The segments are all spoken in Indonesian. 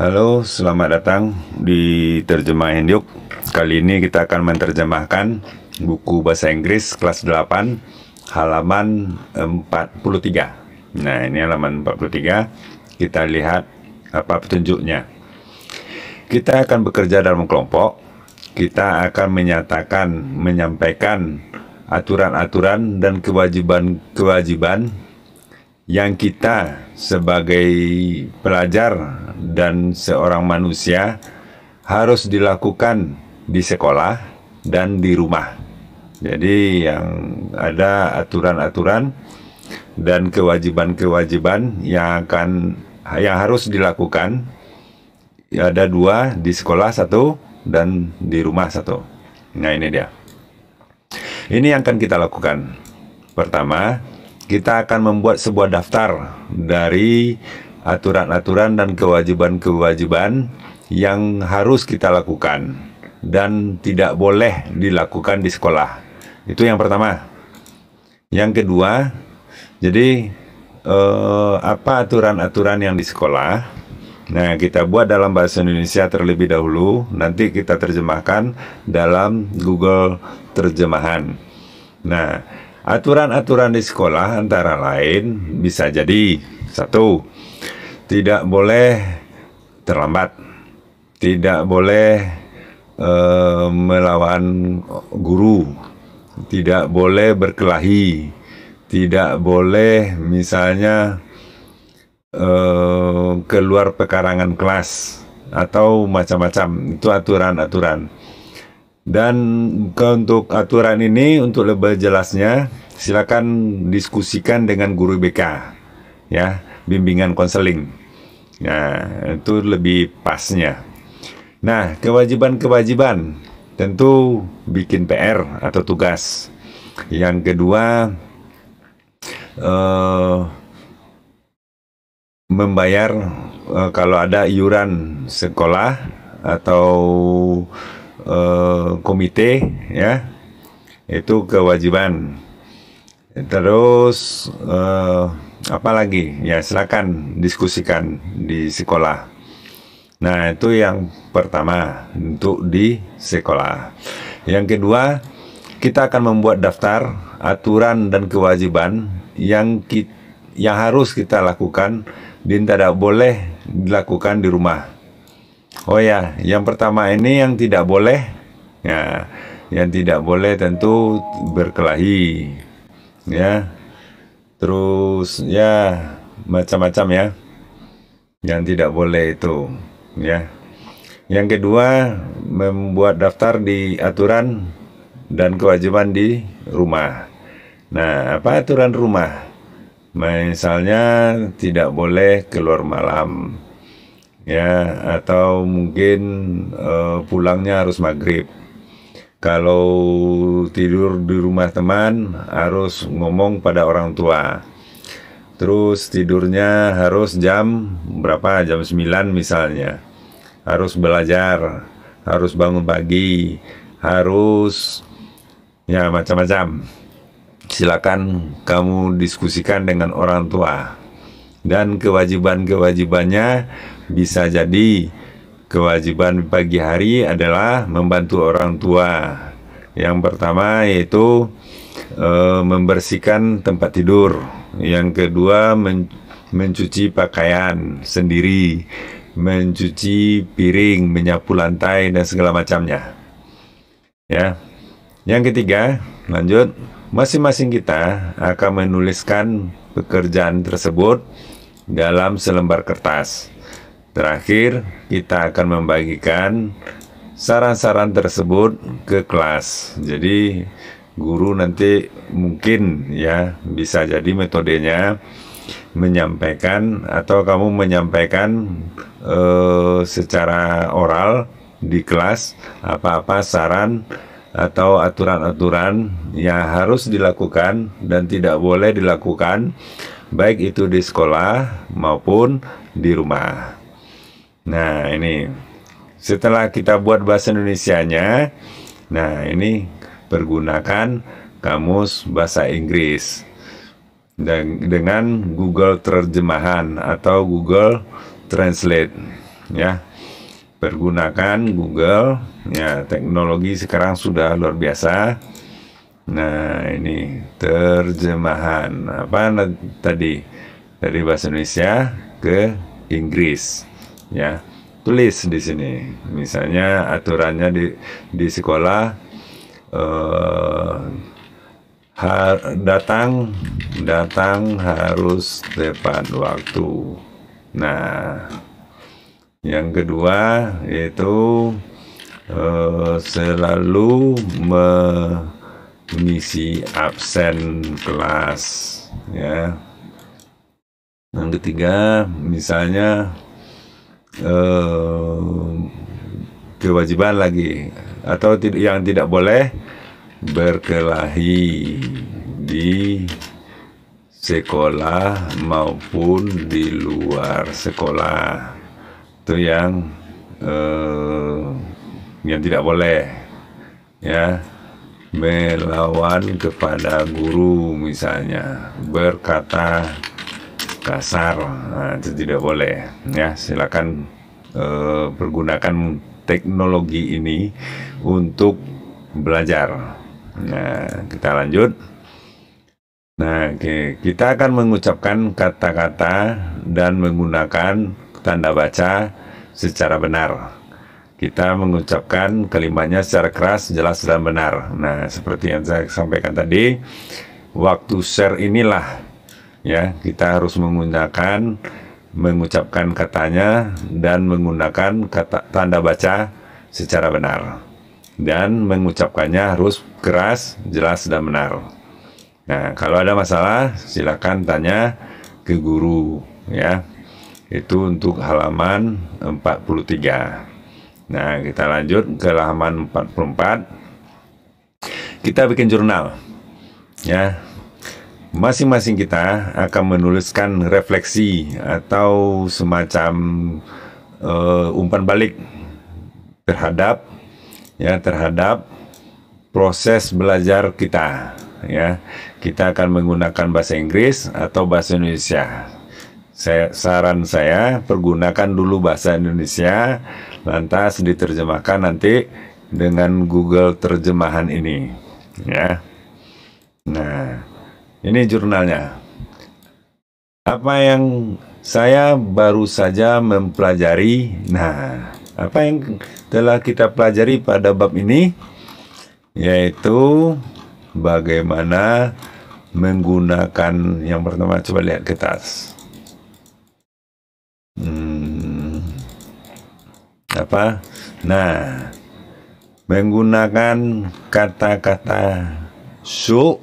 Halo, selamat datang di Terjemah Induk. Kali ini kita akan menerjemahkan buku bahasa Inggris kelas 8 halaman 43. Nah, ini halaman 43. Kita lihat apa petunjuknya. Kita akan bekerja dalam kelompok. Kita akan menyatakan, menyampaikan aturan-aturan dan kewajiban-kewajiban yang kita sebagai pelajar dan seorang manusia harus dilakukan di sekolah dan di rumah. Jadi yang ada aturan-aturan dan kewajiban-kewajiban yang akan yang harus dilakukan ada dua di sekolah satu dan di rumah satu. Nah ini dia. Ini yang akan kita lakukan. Pertama, kita akan membuat sebuah daftar dari aturan-aturan dan kewajiban-kewajiban yang harus kita lakukan dan tidak boleh dilakukan di sekolah. Itu yang pertama. Yang kedua, jadi eh, apa aturan-aturan yang di sekolah? Nah, kita buat dalam bahasa Indonesia terlebih dahulu, nanti kita terjemahkan dalam Google terjemahan. Nah, Aturan-aturan di sekolah antara lain bisa jadi satu, tidak boleh terlambat, tidak boleh eh, melawan guru, tidak boleh berkelahi, tidak boleh misalnya eh, keluar pekarangan kelas atau macam-macam itu aturan-aturan. Dan ke, untuk aturan ini untuk lebih jelasnya silakan diskusikan dengan guru BK ya, bimbingan konseling. Nah, itu lebih pasnya. Nah, kewajiban-kewajiban tentu bikin PR atau tugas. Yang kedua uh, membayar uh, kalau ada iuran sekolah atau Eh, komite ya itu kewajiban terus uh, apa lagi ya silakan diskusikan di sekolah nah itu yang pertama untuk di sekolah yang kedua kita akan membuat daftar aturan dan kewajiban yang kita, yang harus kita lakukan dan tidak boleh dilakukan di rumah Oh ya, yang pertama ini yang tidak boleh ya, yang tidak boleh tentu berkelahi. Ya. Terus ya macam-macam ya. Yang tidak boleh itu ya. Yang kedua, membuat daftar di aturan dan kewajiban di rumah. Nah, apa aturan rumah? Misalnya tidak boleh keluar malam ya atau mungkin uh, pulangnya harus maghrib kalau tidur di rumah teman harus ngomong pada orang tua terus tidurnya harus jam berapa jam 9 misalnya harus belajar harus bangun pagi harus ya macam-macam silakan kamu diskusikan dengan orang tua dan kewajiban-kewajibannya bisa jadi kewajiban pagi hari adalah membantu orang tua. Yang pertama yaitu e, membersihkan tempat tidur. Yang kedua men mencuci pakaian sendiri, mencuci piring, menyapu lantai dan segala macamnya. Ya. Yang ketiga, lanjut masing-masing kita akan menuliskan pekerjaan tersebut dalam selembar kertas. Terakhir, kita akan membagikan saran-saran tersebut ke kelas. Jadi, guru nanti mungkin ya bisa jadi metodenya menyampaikan atau kamu menyampaikan eh, secara oral di kelas apa-apa saran atau aturan-aturan yang harus dilakukan dan tidak boleh dilakukan baik itu di sekolah maupun di rumah. Nah, ini setelah kita buat bahasa Indonesianya, nah ini pergunakan kamus bahasa Inggris dan dengan Google terjemahan atau Google Translate ya. Pergunakan Google ya teknologi sekarang sudah luar biasa. Nah, ini terjemahan apa tadi dari bahasa Indonesia ke Inggris ya tulis di sini misalnya aturannya di di sekolah eh, har, datang datang harus tepat waktu nah yang kedua yaitu eh, selalu mengisi absen kelas ya yang ketiga misalnya Eh, kewajiban lagi atau yang tidak boleh berkelahi di sekolah maupun di luar sekolah itu yang uh, yang tidak boleh ya melawan kepada guru misalnya berkata kasar eh, itu tidak boleh ya silakan eh, pergunakan teknologi ini untuk belajar nah kita lanjut nah okay. kita akan mengucapkan kata-kata dan menggunakan tanda baca secara benar kita mengucapkan kalimatnya secara keras jelas dan benar nah seperti yang saya sampaikan tadi waktu share inilah ya kita harus menggunakan mengucapkan katanya dan menggunakan kata tanda baca secara benar dan mengucapkannya harus keras, jelas dan benar. Nah, kalau ada masalah silakan tanya ke guru ya. Itu untuk halaman 43. Nah, kita lanjut ke halaman 44. Kita bikin jurnal. Ya, masing-masing kita akan menuliskan refleksi atau semacam uh, umpan balik terhadap ya terhadap proses belajar kita ya kita akan menggunakan bahasa Inggris atau bahasa Indonesia saya, saran saya pergunakan dulu bahasa Indonesia lantas diterjemahkan nanti dengan Google terjemahan ini ya nah ini jurnalnya. Apa yang saya baru saja mempelajari. Nah, apa yang telah kita pelajari pada bab ini yaitu bagaimana menggunakan yang pertama coba lihat kertas. Hmm, apa? Nah, menggunakan kata-kata su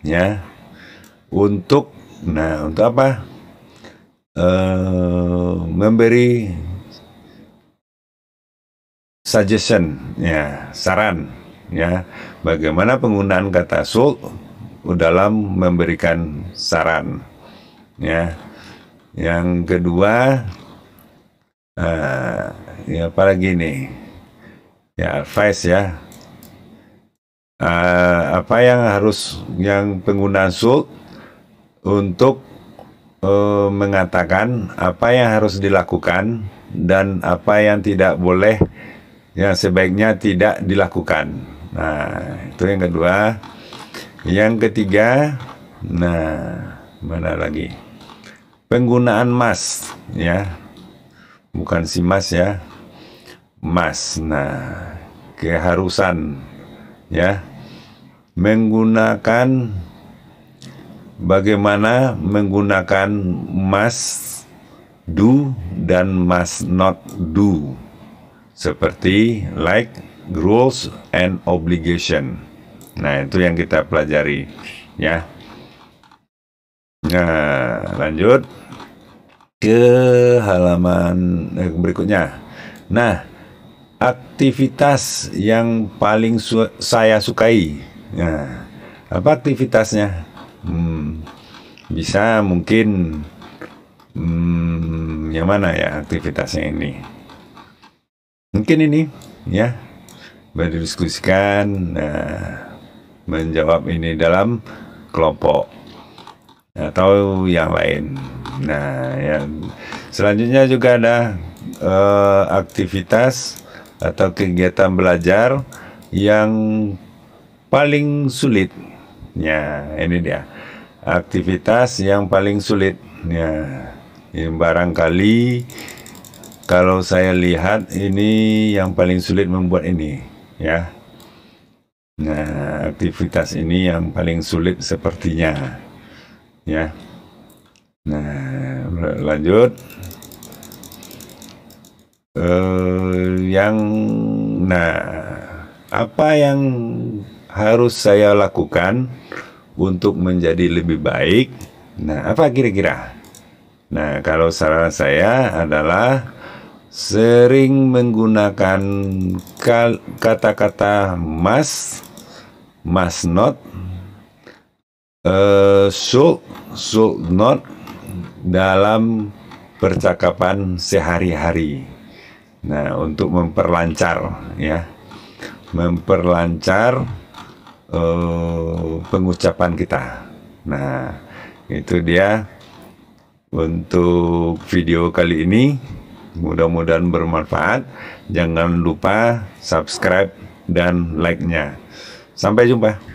ya untuk nah untuk apa uh, memberi suggestion ya saran ya bagaimana penggunaan kata sul dalam memberikan saran ya yang kedua uh, ya apalagi nih ya advice ya uh, apa yang harus yang penggunaan sul untuk eh, mengatakan apa yang harus dilakukan dan apa yang tidak boleh yang sebaiknya tidak dilakukan. Nah, itu yang kedua. Yang ketiga, nah, mana lagi? Penggunaan emas ya. Bukan si mas ya. emas. Nah, keharusan ya menggunakan bagaimana menggunakan must do dan must not do seperti like rules and obligation. Nah, itu yang kita pelajari ya. Nah, lanjut ke halaman eh, berikutnya. Nah, aktivitas yang paling su saya sukai. Nah, apa aktivitasnya? hmm, bisa mungkin hmm, yang mana ya aktivitasnya ini mungkin ini ya berdiskusikan nah, menjawab ini dalam kelompok atau yang lain nah yang selanjutnya juga ada uh, aktivitas atau kegiatan belajar yang paling sulitnya ini dia aktivitas yang paling sulit ya, ya barangkali kalau saya lihat ini yang paling sulit membuat ini ya nah aktivitas ini yang paling sulit sepertinya ya nah lanjut uh, yang nah apa yang harus saya lakukan untuk menjadi lebih baik. Nah, apa kira-kira? Nah, kalau saran saya adalah sering menggunakan kata-kata mas, mas not, uh, should, not dalam percakapan sehari-hari. Nah, untuk memperlancar ya. Memperlancar Eh, pengucapan kita. Nah, itu dia untuk video kali ini. Mudah-mudahan bermanfaat. Jangan lupa subscribe dan like-nya. Sampai jumpa.